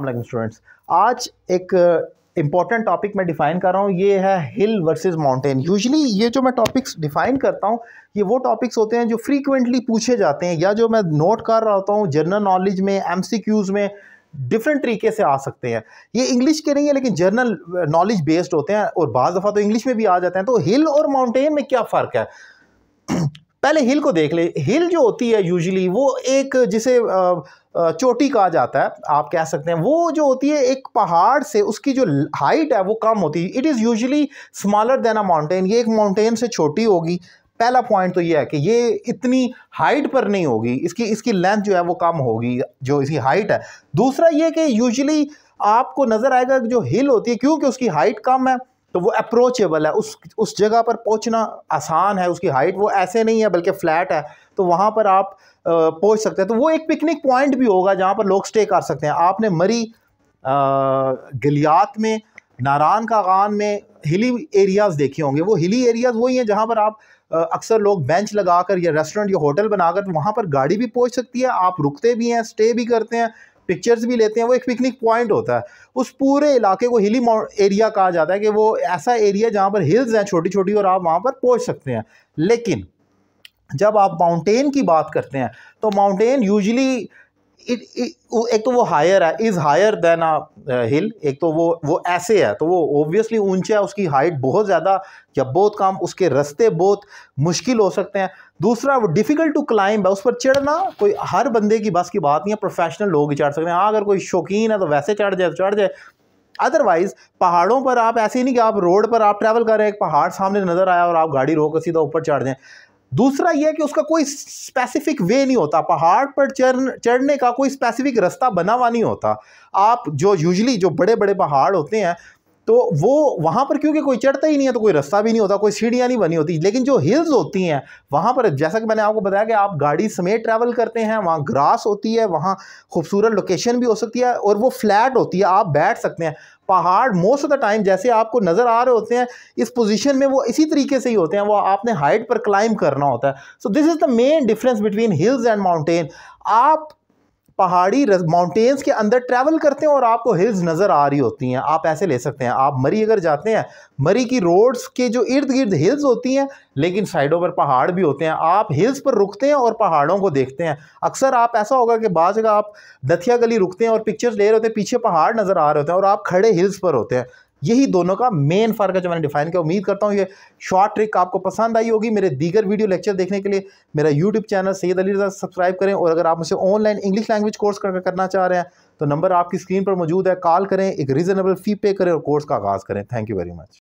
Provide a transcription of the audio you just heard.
अलैक्म students आज एक important uh, topic मैं डिफ़ाइन कर रहा हूँ ये है हिल वर्सेस माउंटेन यूजली ये जो मैं टॉपिक्स डिफ़ाइन करता हूँ ये वो टॉपिक्स होते हैं जो फ्रीक्वेंटली पूछे जाते हैं या जो मैं नोट कर रहा होता हूँ जनरल नॉलेज में एम में डिफरेंट तरीके से आ सकते हैं ये इंग्लिश के नहीं है लेकिन जर्नल नॉलेज बेस्ड होते हैं और बज़ दफ़ा तो इंग्लिश में भी आ जाते हैं तो हिल और माउंटेन में क्या फ़र्क है पहले हिल को देख ले हिल जो होती है यूजुअली वो एक जिसे चोटी कहा जाता है आप कह सकते हैं वो जो होती है एक पहाड़ से उसकी जो हाइट है वो कम होती है it is usually smaller than a mountain ये एक माउंटेन से छोटी होगी पहला पॉइंट तो ये है कि ये इतनी हाइट पर नहीं होगी इसकी इसकी लेंथ जो है वो कम होगी जो इसकी हाइट है दूसरा ये कि यूजली आपको नज़र आएगा कि जो हिल होती है क्योंकि उसकी हाइट कम है तो वो अप्रोचेबल है उस उस जगह पर पहुंचना आसान है उसकी हाइट वो ऐसे नहीं है बल्कि फ़्लैट है तो वहाँ पर आप पहुँच सकते हैं तो वो एक पिकनिक पॉइंट भी होगा जहाँ पर लोग स्टे कर सकते हैं आपने मरी गलियात में नारान का गान में हिली एरियाज़ देखे होंगे वो हिली एरियाज़ वही हैं जहाँ पर आप अक्सर लोग बेंच लगाकर या रेस्टोरेंट या होटल बनाकर वहाँ पर गाड़ी भी पहुँच सकती है आप रुकते भी हैं स्टे भी करते हैं पिक्चर्स भी लेते हैं वो एक पिकनिक पॉइंट होता है उस पूरे इलाके को हिली एरिया कहा जाता है कि वो ऐसा एरिया जहाँ पर हिल्स हैं छोटी छोटी और आप वहाँ पर पहुँच सकते हैं लेकिन जब आप माउंटेन की बात करते हैं तो माउंटेन यूजली इट, एक तो वो हायर है is higher than a hill एक तो वो वो ऐसे है तो वो ओबियसली ऊंचा है उसकी हाइट बहुत ज़्यादा या बहुत कम उसके रास्ते बहुत मुश्किल हो सकते हैं दूसरा वो डिफ़िकल्ट टू क्लाइंब है उस पर चढ़ना कोई हर बंदे की बस की बात नहीं है प्रोफेशनल लोग ही चढ़ सकते हैं हाँ अगर कोई शौकीन है तो वैसे चढ़ जाए तो चढ़ जाए अदरवाइज़ पहाड़ों पर आप ऐसे ही नहीं कि आप रोड पर आप ट्रैवल कर रहे हैं एक पहाड़ सामने नज़र आया और आप गाड़ी रोक सीधा ऊपर चढ़ जाएँ दूसरा यह कि उसका कोई स्पेसिफिक वे नहीं होता पहाड़ पर चढ़ चढ़ने का कोई स्पेसिफिक रास्ता बना हुआ नहीं होता आप जो यूजली जो बड़े बड़े पहाड़ होते हैं तो वो वहाँ पर क्योंकि कोई चढ़ता ही नहीं है तो कोई रास्ता भी नहीं होता कोई सीढ़ियाँ नहीं बनी होती लेकिन जो हिल्स होती हैं वहाँ पर जैसा कि मैंने आपको बताया कि आप गाड़ी समेत ट्रैवल करते हैं वहाँ ग्रास होती है वहाँ खूबसूरत लोकेशन भी हो सकती है और वो फ्लैट होती है आप बैठ सकते हैं पहाड़ मोस्ट ऑफ द टाइम जैसे आपको नज़र आ रहे होते हैं इस पोजीशन में वो इसी तरीके से ही होते हैं वो आपने हाइट पर क्लाइंब करना होता है so this is the main difference between hills and mountain आप पहाड़ी माउंटेन्स के अंदर ट्रैवल करते हैं और आपको हिल्स नज़र आ रही होती हैं आप ऐसे ले सकते हैं आप मरी अगर जाते हैं मरी की रोड्स के जो इर्द गिर्द हिल्स होती हैं लेकिन साइडों पर पहाड़ भी होते हैं आप हिल्स पर रुकते हैं और पहाड़ों को देखते हैं अक्सर आप ऐसा होगा कि बाद जगह आप दथिया गली रुकते हैं और पिक्चर्स ले रहे होते हैं पीछे पहाड़ नज़र आ रहे होते हैं और आप खड़े हिल्स पर होते हैं यही दोनों का मेन फ़र्क है जो मैंने डिफाइन किया उम्मीद करता हूँ ये शॉर्ट ट्रिक आपको पसंद आई होगी मेरे दीगर वीडियो लेक्चर देखने के लिए मेरा YouTube channel Syed Ali Raza subscribe करें और अगर आप मुझे ऑनलाइन इंग्लिश लैंग्वेज कोर्स करना चाह रहे हैं तो नंबर आपकी स्क्रीन पर मौजूद है कॉल करें एक रीज़नेबल फ़ी पे करें और कोर्स का आगाज़ करें थैंक यू वेरी मच